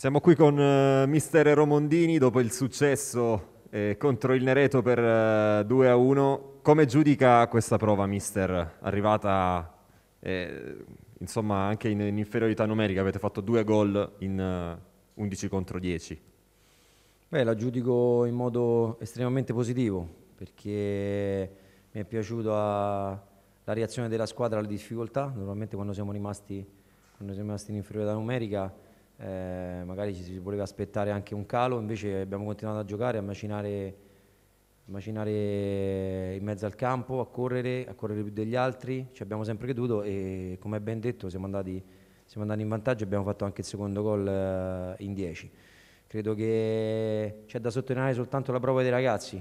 Siamo qui con uh, Mister Romondini dopo il successo eh, contro il Nereto per uh, eh, 2 a 1. Come giudica questa prova, Mister? Arrivata eh, insomma anche in, in, inferiorità numerica, avete fatto due gol in uh, eh, 11 contro 10. Beh, la giudico in modo estremamente positivo perché mi è piaciuta la reazione della squadra alle difficoltà. Normalmente quando siamo rimasti, quando siamo rimasti in inferiorità numerica eh, magari ci si voleva aspettare anche un calo, invece abbiamo continuato a giocare, a macinare, a macinare in mezzo al campo, a correre, a correre più degli altri, ci abbiamo sempre creduto e come ben detto siamo andati, siamo andati in vantaggio e abbiamo fatto anche il secondo gol eh, in 10. Credo che c'è da sottolineare soltanto la prova dei ragazzi,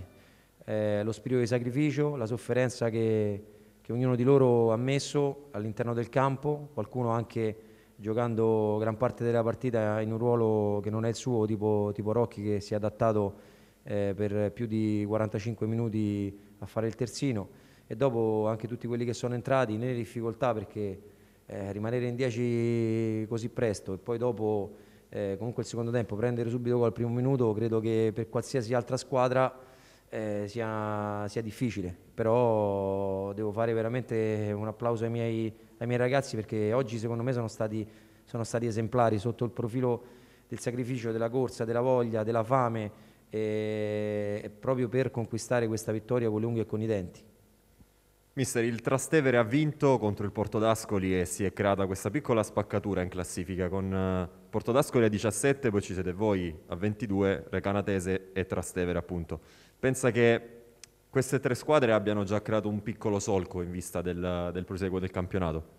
eh, lo spirito di sacrificio, la sofferenza che, che ognuno di loro ha messo all'interno del campo, qualcuno anche giocando gran parte della partita in un ruolo che non è il suo, tipo, tipo Rocchi che si è adattato eh, per più di 45 minuti a fare il terzino e dopo anche tutti quelli che sono entrati nelle difficoltà perché eh, rimanere in 10 così presto e poi dopo eh, comunque il secondo tempo prendere subito gol al primo minuto credo che per qualsiasi altra squadra eh, sia, sia difficile però devo fare veramente un applauso ai miei ai miei ragazzi perché oggi secondo me sono stati, sono stati esemplari sotto il profilo del sacrificio, della corsa, della voglia, della fame, e proprio per conquistare questa vittoria con le unghie e con i denti. Mister, il Trastevere ha vinto contro il Portodascoli e si è creata questa piccola spaccatura in classifica con eh, Portodascoli a 17, poi ci siete voi a 22, Recanatese e Trastevere appunto. Pensa che queste tre squadre abbiano già creato un piccolo solco in vista del, del proseguo del campionato?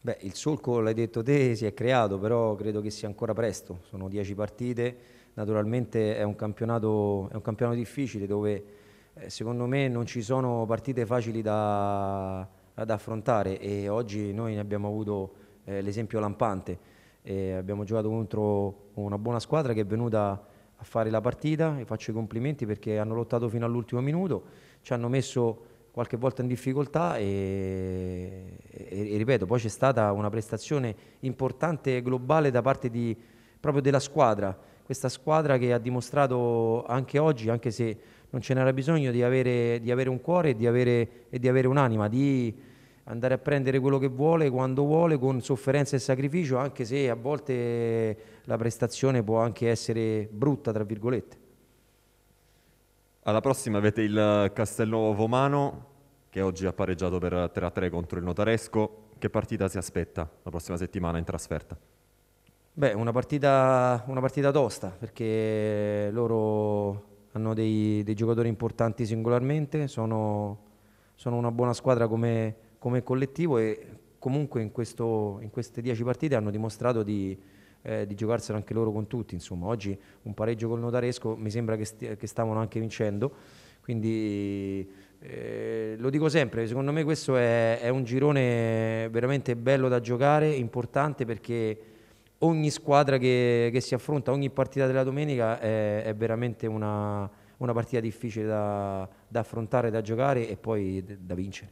Beh, il solco, l'hai detto te, si è creato, però credo che sia ancora presto, sono dieci partite, naturalmente è un campionato, è un campionato difficile dove eh, secondo me non ci sono partite facili da, da affrontare e oggi noi ne abbiamo avuto eh, l'esempio lampante, eh, abbiamo giocato contro una buona squadra che è venuta fare la partita e faccio i complimenti perché hanno lottato fino all'ultimo minuto, ci hanno messo qualche volta in difficoltà e, e, e ripeto, poi c'è stata una prestazione importante e globale da parte di, proprio della squadra, questa squadra che ha dimostrato anche oggi, anche se non ce n'era bisogno, di avere, di avere un cuore di avere, e di avere un'anima, di andare a prendere quello che vuole quando vuole con sofferenza e sacrificio anche se a volte la prestazione può anche essere brutta tra virgolette alla prossima avete il Castelnuovo Vomano che oggi ha pareggiato per 3-3 contro il Notaresco che partita si aspetta la prossima settimana in trasferta? Beh, una partita, una partita tosta perché loro hanno dei, dei giocatori importanti singolarmente, sono, sono una buona squadra come, come collettivo e comunque in, questo, in queste dieci partite hanno dimostrato di, eh, di, giocarselo anche loro con tutti. Insomma, oggi un pareggio col Notaresco mi sembra che, st che stavano anche vincendo, quindi eh, lo dico sempre, secondo me questo è, è un girone veramente bello da giocare, importante perché ogni squadra che, che, si affronta, ogni partita della domenica è, è veramente una, una, partita difficile da, da affrontare, da giocare e poi da vincere.